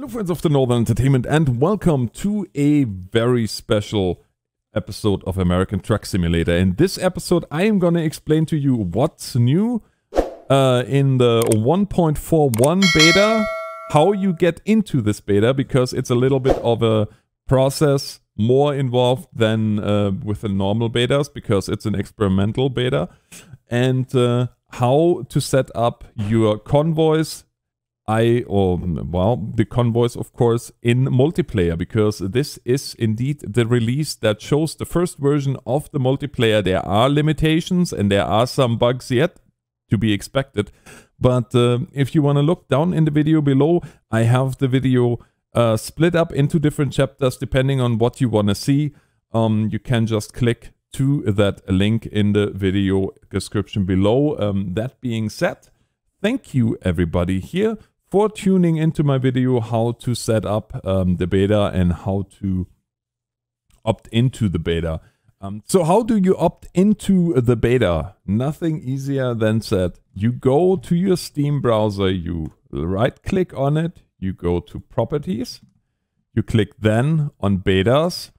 Hello, friends of the Northern Entertainment, and welcome to a very special episode of American Truck Simulator. In this episode, I am going to explain to you what's new uh, in the 1.41 beta, how you get into this beta, because it's a little bit of a process more involved than uh, with the normal betas, because it's an experimental beta, and uh, how to set up your convoys, I or mm, well the convoys of course in multiplayer because this is indeed the release that shows the first version of the multiplayer. There are limitations and there are some bugs yet to be expected, but uh, if you want to look down in the video below, I have the video uh, split up into different chapters depending on what you want to see. Um, you can just click to that link in the video description below. Um, that being said, thank you everybody here for tuning into my video how to set up um, the beta and how to opt into the beta. Um, so how do you opt into the beta? Nothing easier than said. You go to your Steam browser, you right click on it, you go to properties, you click then on betas.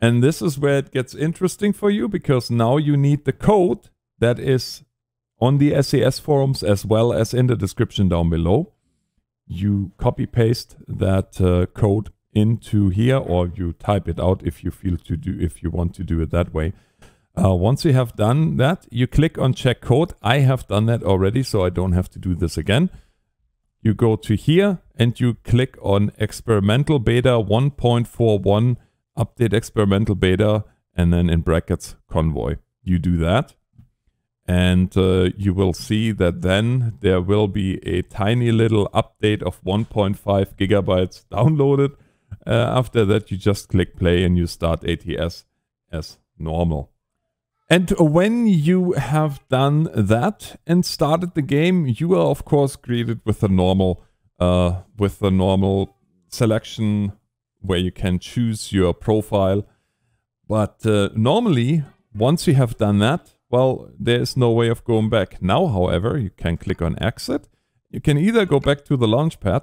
And this is where it gets interesting for you because now you need the code that is on the SES forums as well as in the description down below. You copy paste that uh, code into here or you type it out if you feel to do if you want to do it that way. Uh, once you have done that, you click on check code. I have done that already, so I don't have to do this again. You go to here and you click on experimental beta 1.41 update experimental beta and then in brackets convoy. You do that and uh, you will see that then there will be a tiny little update of 1.5 gigabytes downloaded. Uh, after that, you just click play and you start ATS as normal. And when you have done that and started the game, you are of course greeted with the normal, uh, with a normal selection where you can choose your profile. But uh, normally, once you have done that, well, there is no way of going back. Now, however, you can click on exit. You can either go back to the launch pad.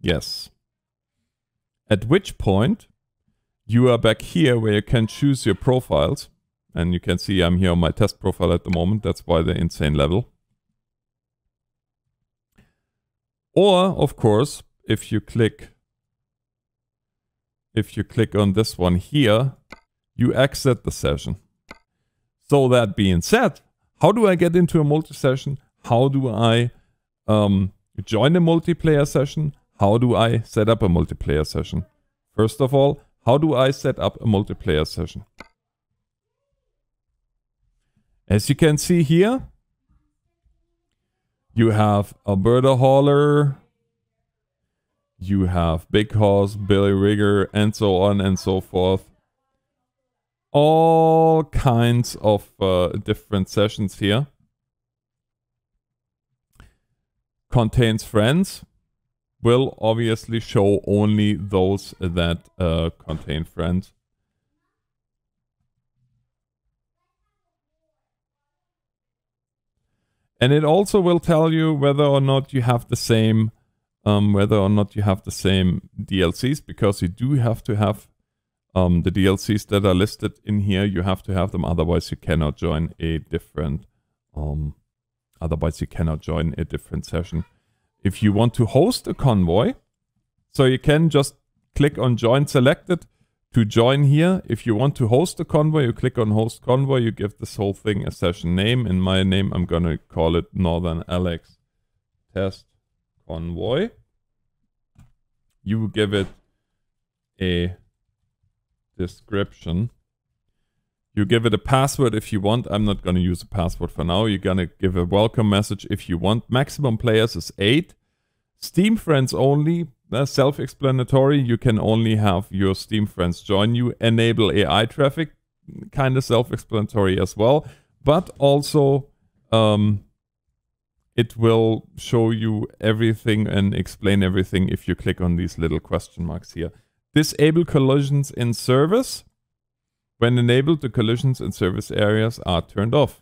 Yes. At which point you are back here where you can choose your profiles. And you can see I'm here on my test profile at the moment. That's why the insane level. Or, of course, if you click if you click on this one here, you exit the session. So that being said, how do I get into a multi-session? How do I um, join a multiplayer session? How do I set up a multiplayer session? First of all, how do I set up a multiplayer session? As you can see here, you have Alberta Hauler, you have Big Horse, Billy Rigger, and so on and so forth all kinds of uh, different sessions here. Contains friends will obviously show only those that uh, contain friends. And it also will tell you whether or not you have the same um, whether or not you have the same DLCs because you do have to have um, the DLCs that are listed in here, you have to have them. Otherwise, you cannot join a different. Um, otherwise, you cannot join a different session. If you want to host a convoy, so you can just click on Join Selected to join here. If you want to host a convoy, you click on Host Convoy. You give this whole thing a session name. In my name, I'm gonna call it Northern Alex Test Convoy. You give it a description. You give it a password if you want. I'm not going to use a password for now. You're going to give a welcome message if you want. Maximum players is 8. Steam friends only. That's self-explanatory. You can only have your Steam friends join you. Enable AI traffic. Kind of self-explanatory as well. But also... Um, it will show you everything and explain everything if you click on these little question marks here. Disable collisions in service. When enabled, the collisions in service areas are turned off,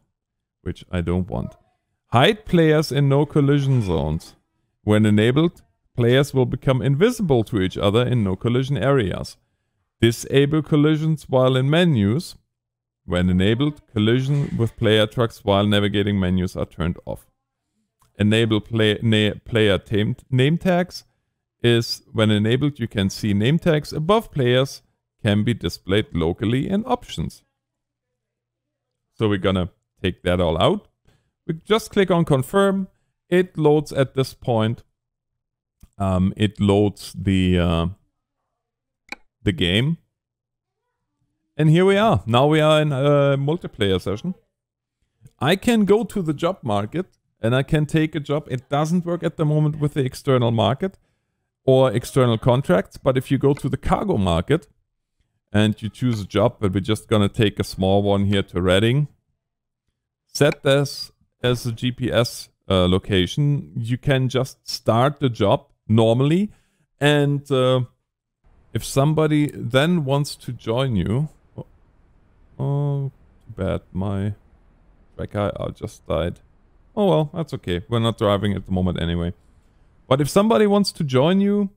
which I don't want. Hide players in no collision zones. When enabled, players will become invisible to each other in no collision areas. Disable collisions while in menus. When enabled, collision with player trucks while navigating menus are turned off. Enable play, na player name tags is when enabled, you can see name tags above players can be displayed locally in options. So we're gonna take that all out. We just click on confirm. It loads at this point. Um, it loads the uh, the game. And here we are. Now we are in a multiplayer session. I can go to the job market and I can take a job. It doesn't work at the moment with the external market or external contracts. But if you go to the cargo market and you choose a job, but we're just going to take a small one here to Reading, set this as a GPS uh, location. You can just start the job normally. And uh, if somebody then wants to join you, oh, oh bad, my tracker just died. Oh well, that's okay. We're not driving at the moment anyway. But if somebody wants to join you,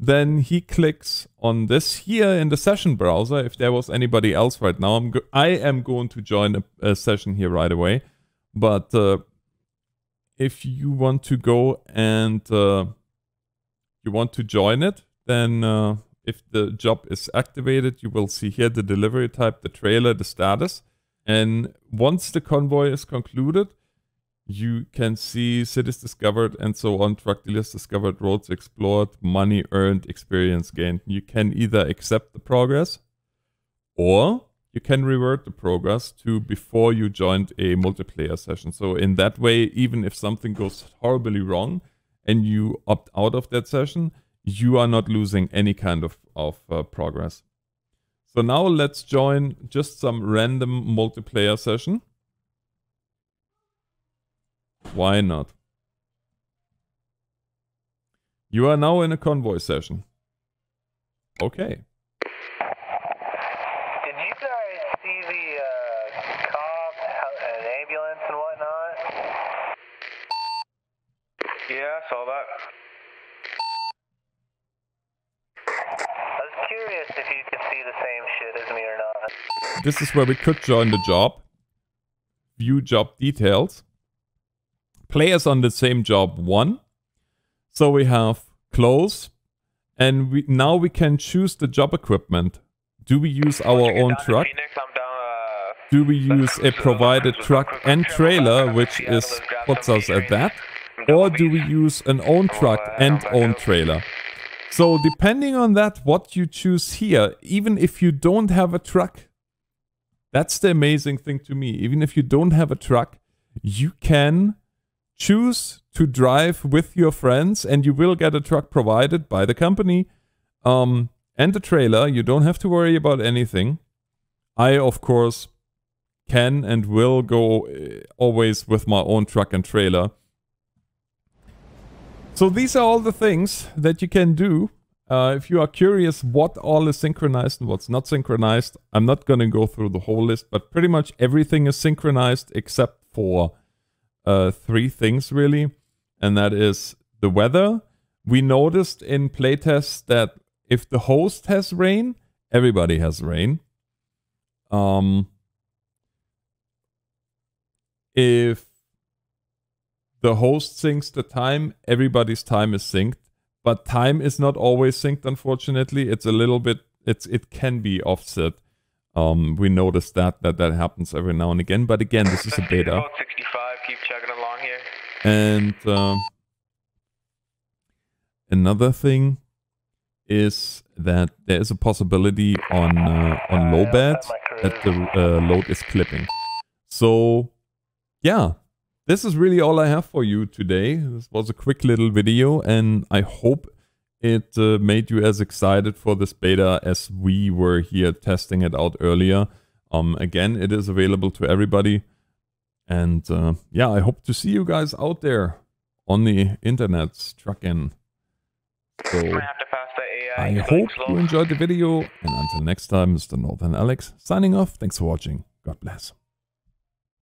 then he clicks on this here in the session browser. If there was anybody else right now, I'm I am going to join a, a session here right away. But uh, if you want to go and uh, you want to join it, then uh, if the job is activated, you will see here the delivery type, the trailer, the status. And once the convoy is concluded, you can see cities discovered and so on, drug dealers discovered, roads explored, money earned, experience gained. You can either accept the progress or you can revert the progress to before you joined a multiplayer session. So in that way, even if something goes horribly wrong and you opt out of that session, you are not losing any kind of, of uh, progress. So now let's join just some random multiplayer session. Why not? You are now in a convoy session. Okay. Did you guys see the uh, cop, an ambulance and whatnot? Yeah, I saw that. I was curious if you could see the same shit as me or not. This is where we could join the job. View job details players on the same job one. So we have close, and we now we can choose the job equipment. Do we use our own truck? Uh, do we use a provided truck and trailer, which is puts us at that? Or do we use an own oh, truck uh, and own trailer? So depending on that, what you choose here, even if you don't have a truck, that's the amazing thing to me. Even if you don't have a truck, you can choose to drive with your friends and you will get a truck provided by the company um, and a trailer. You don't have to worry about anything. I, of course, can and will go uh, always with my own truck and trailer. So these are all the things that you can do. Uh, if you are curious what all is synchronized and what's not synchronized, I'm not going to go through the whole list, but pretty much everything is synchronized except for uh, three things really, and that is the weather. We noticed in playtests that if the host has rain, everybody has rain. Um, if the host syncs the time, everybody's time is synced. But time is not always synced, unfortunately. It's a little bit. It's it can be offset. Um, we noticed that that that happens every now and again. But again, this is a beta. 65 keep chugging along here. And um, another thing is that there is a possibility on uh, on low bed that the uh, load is clipping. So yeah, this is really all I have for you today. This was a quick little video and I hope it uh, made you as excited for this beta as we were here testing it out earlier. Um, again, it is available to everybody. And uh, yeah, I hope to see you guys out there on the internet trucking. So I hope you enjoyed the video. And until next time, Mr. Northern Alex signing off. Thanks for watching. God bless.